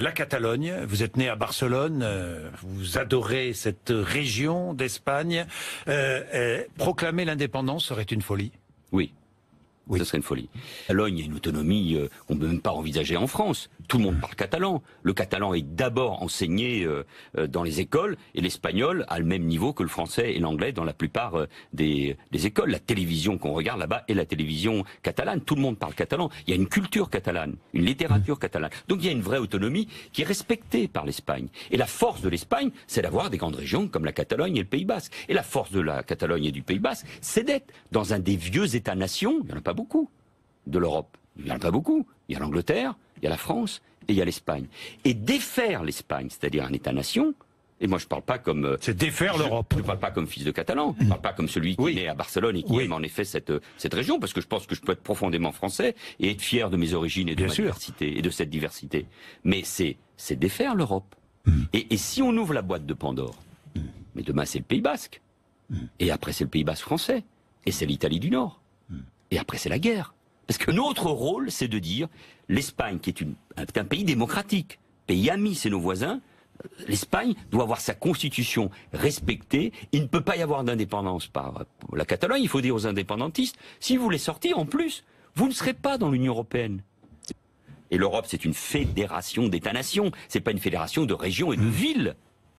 la Catalogne. Vous êtes né à Barcelone, euh, vous adorez cette région d'Espagne. Euh, euh, proclamer l'indépendance serait une folie Oui, oui. Ce serait une folie. Catalogne a une autonomie qu'on ne peut même pas envisager en France tout le monde parle catalan. Le catalan est d'abord enseigné euh, euh, dans les écoles et l'espagnol a le même niveau que le français et l'anglais dans la plupart euh, des, écoles. La télévision qu'on regarde là-bas est la télévision catalane. Tout le monde parle catalan. Il y a une culture catalane, une littérature catalane. Donc il y a une vraie autonomie qui est respectée par l'Espagne. Et la force de l'Espagne, c'est d'avoir des grandes régions comme la Catalogne et le Pays Basque. Et la force de la Catalogne et du Pays Basque, c'est d'être dans un des vieux États-nations, il n'y en a pas beaucoup, de l'Europe il n'y en a pas beaucoup. Il y a l'Angleterre, il y a la France et il y a l'Espagne. Et défaire l'Espagne, c'est-à-dire un État-nation, et moi, je ne parle pas comme. Euh, c'est défaire l'Europe. Je ne parle pas comme fils de Catalan. Je ne parle pas comme celui qui est à Barcelone et qui aime en effet cette, euh, cette région, parce que je pense que je peux être profondément français et être fier de mes origines et de ma diversité et de cette diversité. Mais c'est défaire l'Europe. Hmm. Et, si on ouvre la boîte de Pandore, hmm. mais demain c'est le Pays Basque, hmm. et après c'est le Pays Basque français, et c'est l'Italie du Nord, et après c'est la guerre. Parce que notre rôle, c'est de dire l'Espagne, qui est, un pays démocratique, pays ami, c'est nos voisins, euh, l'Espagne doit avoir sa constitution respectée. Il ne peut pas y avoir d'indépendance par la Catalogne. Il faut dire aux indépendantistes, si vous voulez sortir, en plus, vous ne serez pas dans l'Union européenne. Et l'Europe, c'est une fédération d'États-nations. n'est pas une fédération de régions et de mmh. villes.